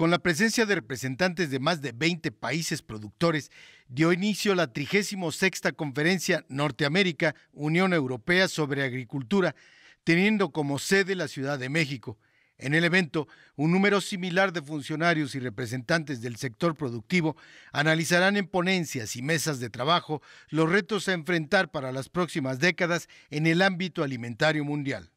Con la presencia de representantes de más de 20 países productores, dio inicio la 36 Conferencia Norteamérica Unión Europea sobre Agricultura, teniendo como sede la Ciudad de México. En el evento, un número similar de funcionarios y representantes del sector productivo analizarán en ponencias y mesas de trabajo los retos a enfrentar para las próximas décadas en el ámbito alimentario mundial.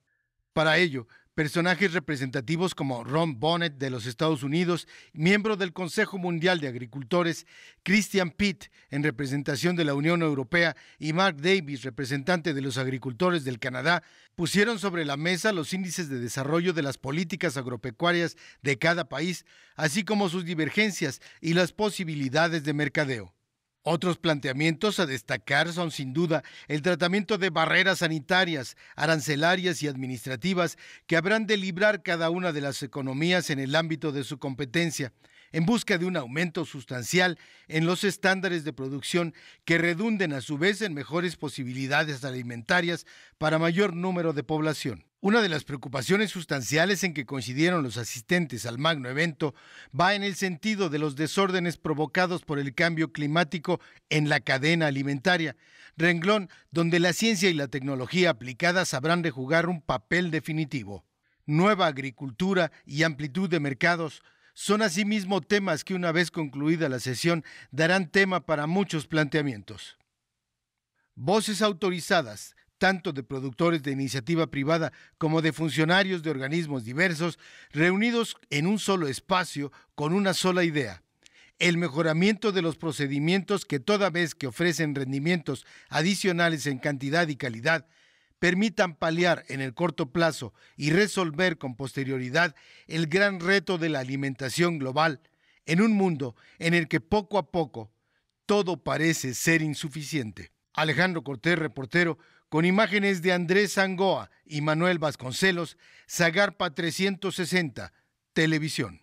Para ello, Personajes representativos como Ron Bonnet de los Estados Unidos, miembro del Consejo Mundial de Agricultores, Christian Pitt en representación de la Unión Europea y Mark Davis, representante de los agricultores del Canadá, pusieron sobre la mesa los índices de desarrollo de las políticas agropecuarias de cada país, así como sus divergencias y las posibilidades de mercadeo. Otros planteamientos a destacar son sin duda el tratamiento de barreras sanitarias, arancelarias y administrativas que habrán de librar cada una de las economías en el ámbito de su competencia, en busca de un aumento sustancial en los estándares de producción que redunden a su vez en mejores posibilidades alimentarias para mayor número de población. Una de las preocupaciones sustanciales en que coincidieron los asistentes al magno evento va en el sentido de los desórdenes provocados por el cambio climático en la cadena alimentaria, renglón donde la ciencia y la tecnología aplicadas sabrán de jugar un papel definitivo. Nueva agricultura y amplitud de mercados son asimismo temas que una vez concluida la sesión darán tema para muchos planteamientos. Voces autorizadas tanto de productores de iniciativa privada como de funcionarios de organismos diversos, reunidos en un solo espacio con una sola idea, el mejoramiento de los procedimientos que toda vez que ofrecen rendimientos adicionales en cantidad y calidad, permitan paliar en el corto plazo y resolver con posterioridad el gran reto de la alimentación global en un mundo en el que poco a poco todo parece ser insuficiente. Alejandro Cortés, reportero, con imágenes de Andrés Angoa y Manuel Vasconcelos, Zagarpa 360, Televisión.